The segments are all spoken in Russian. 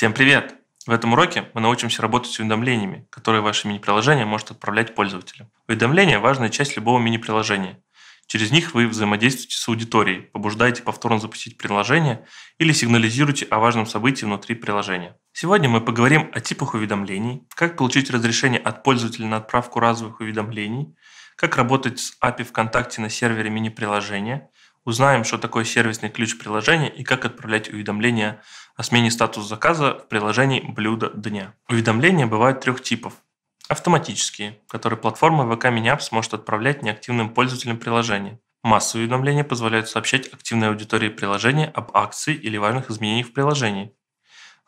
Всем привет! В этом уроке мы научимся работать с уведомлениями, которые ваше мини-приложение может отправлять пользователям. Уведомления – важная часть любого мини-приложения. Через них вы взаимодействуете с аудиторией, побуждаете повторно запустить приложение или сигнализируете о важном событии внутри приложения. Сегодня мы поговорим о типах уведомлений, как получить разрешение от пользователя на отправку разовых уведомлений, как работать с API ВКонтакте на сервере мини-приложения – Узнаем, что такое сервисный ключ приложения и как отправлять уведомления о смене статуса заказа в приложении «Блюдо дня». Уведомления бывают трех типов. Автоматические, которые платформа VK Miniapp сможет отправлять неактивным пользователям приложения. Массовые уведомления позволяют сообщать активной аудитории приложения об акции или важных изменениях в приложении.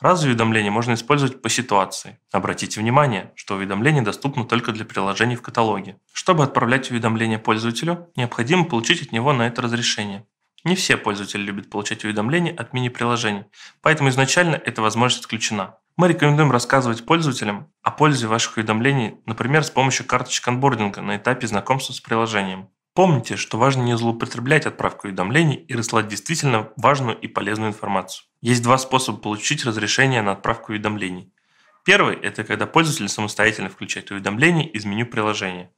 Раз уведомления можно использовать по ситуации. Обратите внимание, что уведомление доступно только для приложений в каталоге. Чтобы отправлять уведомление пользователю, необходимо получить от него на это разрешение. Не все пользователи любят получать уведомления от мини-приложений, поэтому изначально эта возможность отключена. Мы рекомендуем рассказывать пользователям о пользе ваших уведомлений, например, с помощью карточек анбординга на этапе знакомства с приложением. Помните, что важно не злоупотреблять отправкой уведомлений и рассылать действительно важную и полезную информацию. Есть два способа получить разрешение на отправку уведомлений. Первый – это когда пользователь самостоятельно включает уведомления из меню приложения.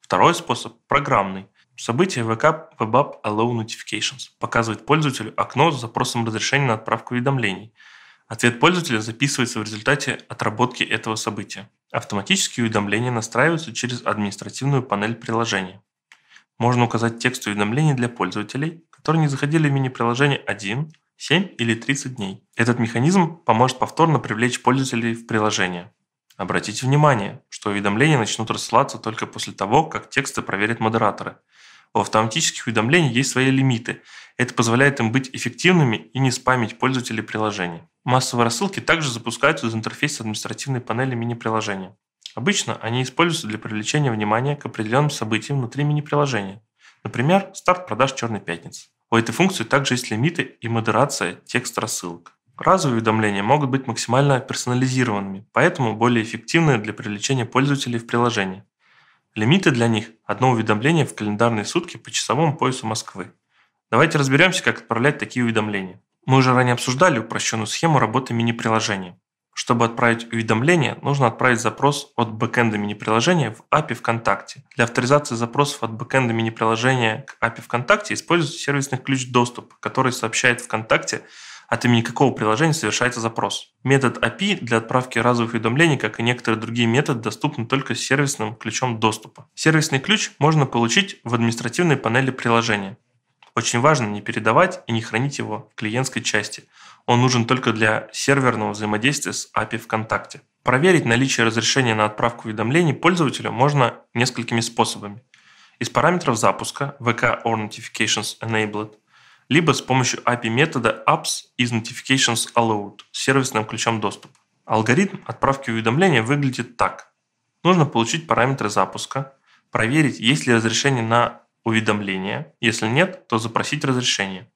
Второй способ – программный. Событие VK WebApp Allow Notifications показывает пользователю окно с запросом разрешения на отправку уведомлений. Ответ пользователя записывается в результате отработки этого события. Автоматические уведомления настраиваются через административную панель приложения. Можно указать текст уведомлений для пользователей, которые не заходили в мини приложение 1, 7 или 30 дней. Этот механизм поможет повторно привлечь пользователей в приложение. Обратите внимание, что уведомления начнут рассылаться только после того, как тексты проверят модераторы. У автоматических уведомлений есть свои лимиты. Это позволяет им быть эффективными и не спамить пользователей приложения. Массовые рассылки также запускаются из интерфейса административной панели мини-приложения. Обычно они используются для привлечения внимания к определенным событиям внутри мини-приложения. Например, старт продаж «Черной пятницы». У этой функции также есть лимиты и модерация текста рассылок. Разовые уведомления могут быть максимально персонализированными, поэтому более эффективны для привлечения пользователей в приложение. Лимиты для них – одно уведомление в календарные сутки по часовому поясу Москвы. Давайте разберемся, как отправлять такие уведомления. Мы уже ранее обсуждали упрощенную схему работы мини-приложения. Чтобы отправить уведомление, нужно отправить запрос от бэкэнда мини-приложения в API ВКонтакте. Для авторизации запросов от бэкэнда мини-приложения к API ВКонтакте используйте сервисный ключ доступ, который сообщает ВКонтакте, от имени какого приложения совершается запрос. Метод API для отправки разовых уведомлений, как и некоторые другие методы, доступны только с сервисным ключом доступа. Сервисный ключ можно получить в административной панели приложения. Очень важно не передавать и не хранить его в клиентской части. Он нужен только для серверного взаимодействия с API ВКонтакте. Проверить наличие разрешения на отправку уведомлений пользователю можно несколькими способами. Из параметров запуска VK or Notifications Enabled, либо с помощью API метода apps is notifications allowed с сервисным ключом доступа. Алгоритм отправки уведомления выглядит так. Нужно получить параметры запуска, проверить, есть ли разрешение на уведомления. Если нет, то запросить разрешение.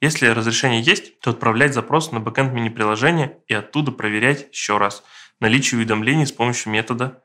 Если разрешение есть, то отправлять запрос на бэкэнд мини-приложение и оттуда проверять еще раз наличие уведомлений с помощью метода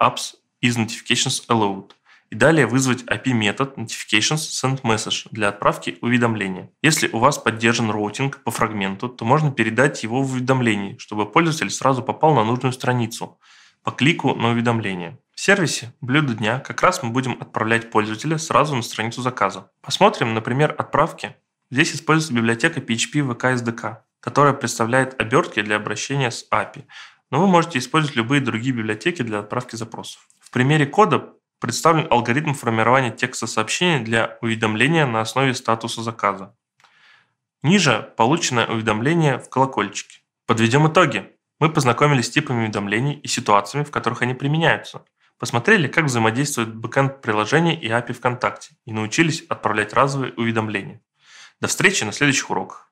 apps is notifications allowed. И далее вызвать API-метод notifications send message для отправки уведомления. Если у вас поддержан роутинг по фрагменту, то можно передать его в уведомлении, чтобы пользователь сразу попал на нужную страницу по клику на уведомление сервисе «Блюдо дня» как раз мы будем отправлять пользователя сразу на страницу заказа. Посмотрим, например, отправки. Здесь используется библиотека PHP VK SDK, которая представляет обертки для обращения с API, но вы можете использовать любые другие библиотеки для отправки запросов. В примере кода представлен алгоритм формирования текста сообщения для уведомления на основе статуса заказа. Ниже полученное уведомление в колокольчике. Подведем итоги. Мы познакомились с типами уведомлений и ситуациями, в которых они применяются. Посмотрели, как взаимодействуют бэкэнд приложения и API ВКонтакте и научились отправлять разовые уведомления. До встречи на следующих уроках.